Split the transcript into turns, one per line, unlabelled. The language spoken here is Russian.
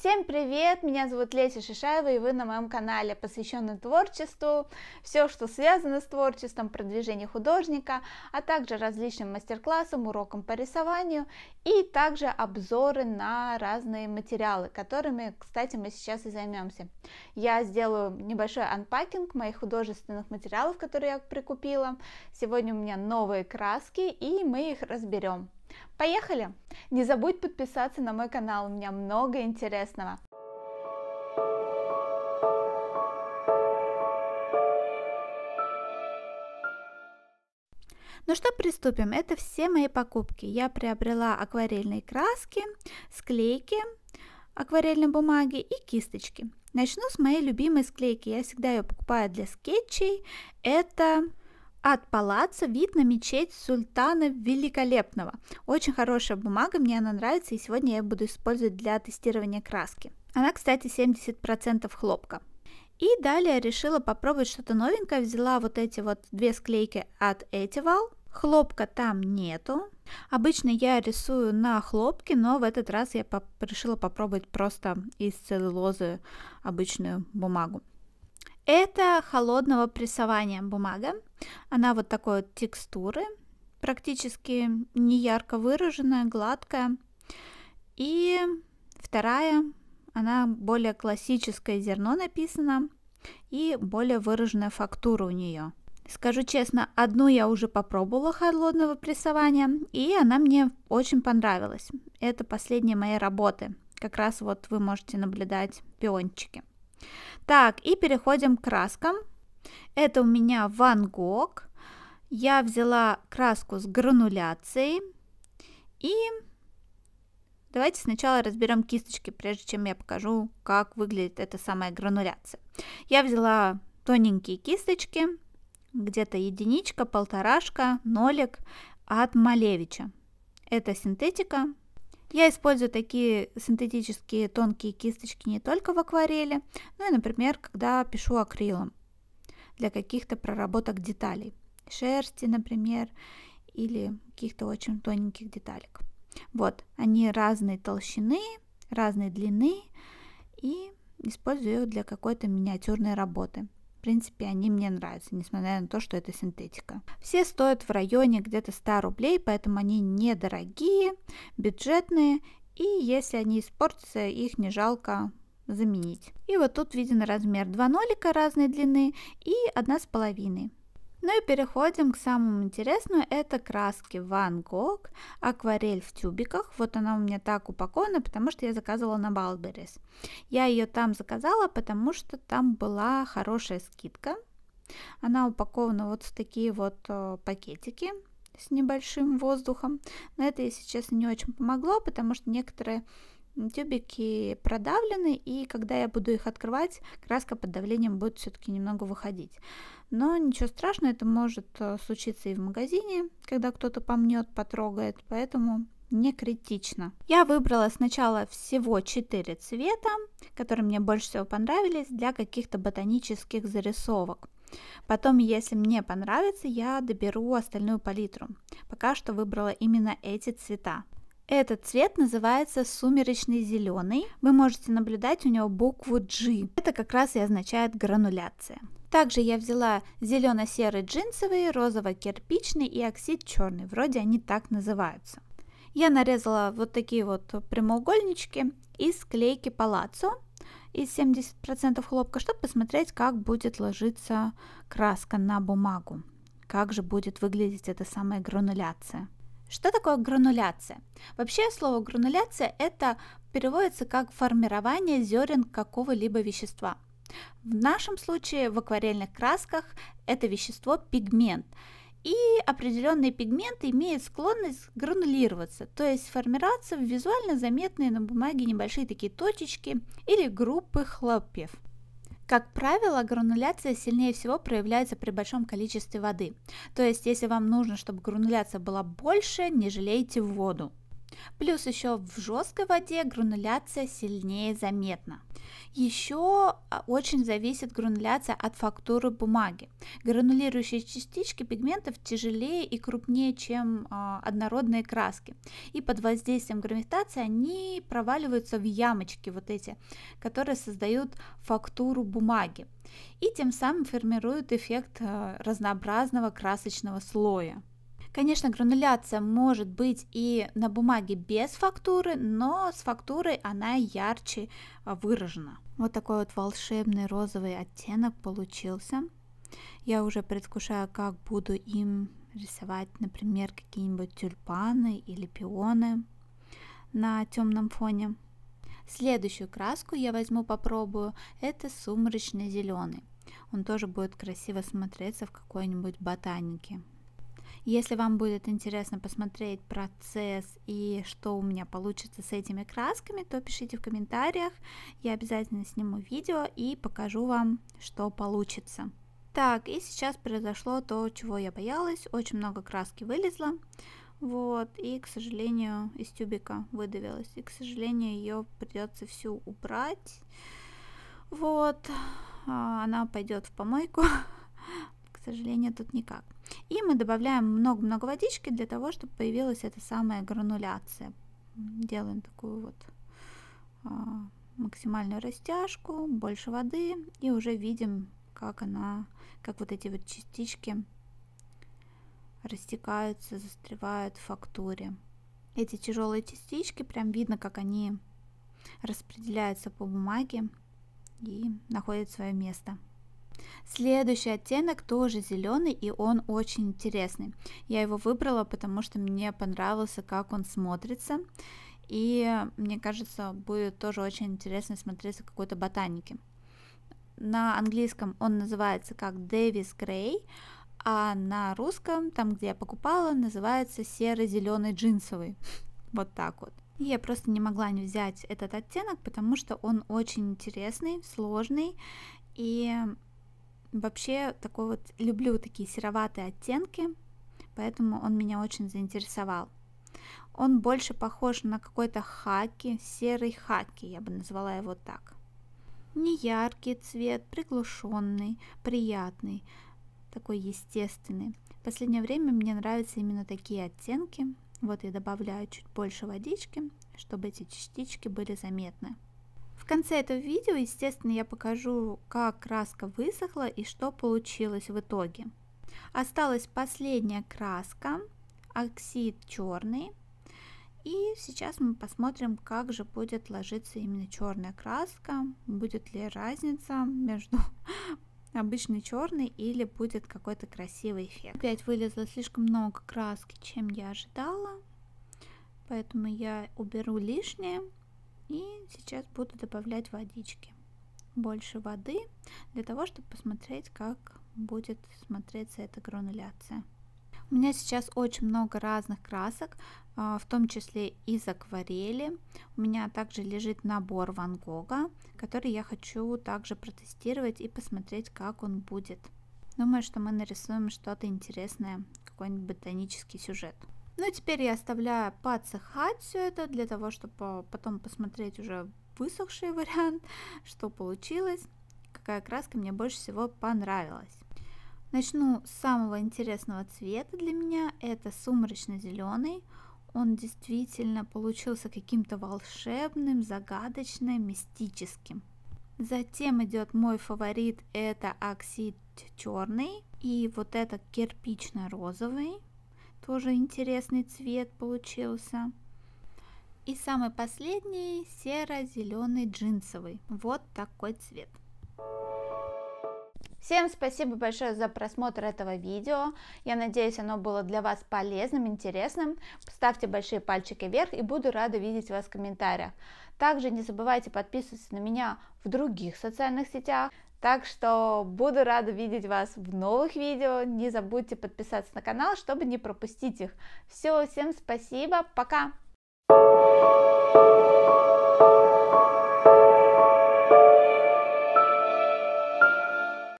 Всем привет! Меня зовут Леся Шишаева, и вы на моем канале, посвященном творчеству, все, что связано с творчеством, продвижению художника, а также различным мастер-классам, урокам по рисованию и также обзоры на разные материалы, которыми, кстати, мы сейчас и займемся. Я сделаю небольшой анпакинг моих художественных материалов, которые я прикупила. Сегодня у меня новые краски, и мы их разберем. Поехали! Не забудь подписаться на мой канал, у меня много интересного. Ну что, приступим. Это все мои покупки. Я приобрела акварельные краски, склейки акварельной бумаги и кисточки. Начну с моей любимой склейки. Я всегда ее покупаю для скетчей. Это от палаца вид на мечеть Султана Великолепного. Очень хорошая бумага, мне она нравится, и сегодня я буду использовать для тестирования краски. Она, кстати, 70% хлопка. И далее решила попробовать что-то новенькое. Взяла вот эти вот две склейки от этивал. Хлопка там нету. Обычно я рисую на хлопке, но в этот раз я решила попробовать просто из целлюлозы обычную бумагу. Это холодного прессования бумага. Она вот такой вот текстуры, практически не ярко выраженная, гладкая. И вторая, она более классическое зерно написано и более выраженная фактура у нее. Скажу честно, одну я уже попробовала холодного прессования, и она мне очень понравилась. Это последние мои работы. Как раз вот вы можете наблюдать пиончики. Так, и переходим к краскам. Это у меня Ван Гог. Я взяла краску с грануляцией. И давайте сначала разберем кисточки, прежде чем я покажу, как выглядит эта самая грануляция. Я взяла тоненькие кисточки, где-то единичка, полторашка, нолик от Малевича. Это синтетика, я использую такие синтетические тонкие кисточки не только в акварели, но и, например, когда пишу акрилом для каких-то проработок деталей. Шерсти, например, или каких-то очень тоненьких деталек. Вот, они разной толщины, разной длины, и использую их для какой-то миниатюрной работы принципе, они мне нравятся, несмотря на то, что это синтетика. Все стоят в районе где-то 100 рублей, поэтому они недорогие, бюджетные, и если они испортятся, их не жалко заменить. И вот тут виден размер. Два нолика разной длины и одна с половиной. Ну и переходим к самому интересному, это краски Ван Гог, акварель в тюбиках, вот она у меня так упакована, потому что я заказывала на Балберис. Я ее там заказала, потому что там была хорошая скидка, она упакована вот в такие вот э, пакетики с небольшим воздухом, но это, если честно, не очень помогло, потому что некоторые тюбики продавлены, и когда я буду их открывать, краска под давлением будет все-таки немного выходить. Но ничего страшного, это может э, случиться и в магазине, когда кто-то помнет, потрогает, поэтому не критично. Я выбрала сначала всего 4 цвета, которые мне больше всего понравились для каких-то ботанических зарисовок. Потом, если мне понравится, я доберу остальную палитру. Пока что выбрала именно эти цвета. Этот цвет называется сумеречный зеленый. Вы можете наблюдать у него букву G. Это как раз и означает грануляция. Также я взяла зелено-серый джинсовый, розово-кирпичный и оксид черный. Вроде они так называются. Я нарезала вот такие вот прямоугольнички из клейки палаццо из 70% хлопка, чтобы посмотреть, как будет ложиться краска на бумагу. Как же будет выглядеть эта самая грануляция. Что такое грануляция? Вообще слово грануляция это переводится как формирование зерен какого-либо вещества. В нашем случае в акварельных красках это вещество пигмент. И определенные пигменты имеют склонность гранулироваться, то есть формироваться в визуально заметные на бумаге небольшие такие точечки или группы хлопьев. Как правило, грануляция сильнее всего проявляется при большом количестве воды. То есть, если вам нужно, чтобы грануляция была больше, не жалейте воду. Плюс еще в жесткой воде грануляция сильнее заметна. Еще а, очень зависит грануляция от фактуры бумаги. Гранулирующие частички пигментов тяжелее и крупнее, чем а, однородные краски. И под воздействием гравитации они проваливаются в ямочки, вот эти, которые создают фактуру бумаги. И тем самым формируют эффект а, разнообразного красочного слоя. Конечно, грануляция может быть и на бумаге без фактуры, но с фактурой она ярче а, выражена. Вот такой вот волшебный розовый оттенок получился. Я уже предвкушаю, как буду им рисовать, например, какие-нибудь тюльпаны или пионы на темном фоне. Следующую краску я возьму, попробую. Это сумрачно-зеленый. Он тоже будет красиво смотреться в какой-нибудь ботанике. Если вам будет интересно посмотреть процесс и что у меня получится с этими красками, то пишите в комментариях, я обязательно сниму видео и покажу вам, что получится. Так, и сейчас произошло то, чего я боялась, очень много краски вылезло, вот, и, к сожалению, из тюбика выдавилась, и, к сожалению, ее придется всю убрать, вот, а, она пойдет в помойку, сожалению, тут никак. И мы добавляем много-много водички для того, чтобы появилась эта самая грануляция. Делаем такую вот а, максимальную растяжку, больше воды, и уже видим, как она, как вот эти вот частички растекаются, застревают в фактуре. Эти тяжелые частички, прям видно, как они распределяются по бумаге и находят свое место. Следующий оттенок тоже зеленый, и он очень интересный. Я его выбрала, потому что мне понравился, как он смотрится. И мне кажется, будет тоже очень интересно смотреться какой-то ботаники. На английском он называется как Davis Gray, а на русском, там, где я покупала, называется серо-зеленый джинсовый. Вот так вот. я просто не могла не взять этот оттенок, потому что он очень интересный, сложный, и Вообще, такой вот, люблю такие сероватые оттенки, поэтому он меня очень заинтересовал. Он больше похож на какой-то хаки, серый хаки, я бы назвала его так. Неяркий цвет, приглушенный, приятный, такой естественный. В последнее время мне нравятся именно такие оттенки. Вот я добавляю чуть больше водички, чтобы эти частички были заметны. В конце этого видео, естественно, я покажу, как краска высохла и что получилось в итоге. Осталась последняя краска, оксид черный. И сейчас мы посмотрим, как же будет ложиться именно черная краска, будет ли разница между обычный черный или будет какой-то красивый эффект. Опять вылезло слишком много краски, чем я ожидала, поэтому я уберу лишнее и сейчас буду добавлять водички. Больше воды, для того, чтобы посмотреть, как будет смотреться эта грануляция. У меня сейчас очень много разных красок, а, в том числе из акварели. У меня также лежит набор Ван Гога, который я хочу также протестировать и посмотреть, как он будет. Думаю, что мы нарисуем что-то интересное, какой-нибудь ботанический сюжет. Ну, теперь я оставляю подсыхать все это для того, чтобы а, потом посмотреть уже высохший вариант, что получилось, какая краска мне больше всего понравилась. Начну с самого интересного цвета для меня, это сумрачно-зеленый. Он действительно получился каким-то волшебным, загадочным, мистическим. Затем идет мой фаворит, это оксид черный и вот этот кирпично-розовый. Тоже интересный цвет получился. И самый последний серо-зеленый джинсовый. Вот такой цвет. Всем спасибо большое за просмотр этого видео. Я надеюсь, оно было для вас полезным, интересным. Ставьте большие пальчики вверх и буду рада видеть вас в комментариях. Также не забывайте подписываться на меня в других социальных сетях. Так что буду рада видеть вас в новых видео. Не забудьте подписаться на канал, чтобы не пропустить их. Все, всем спасибо, пока!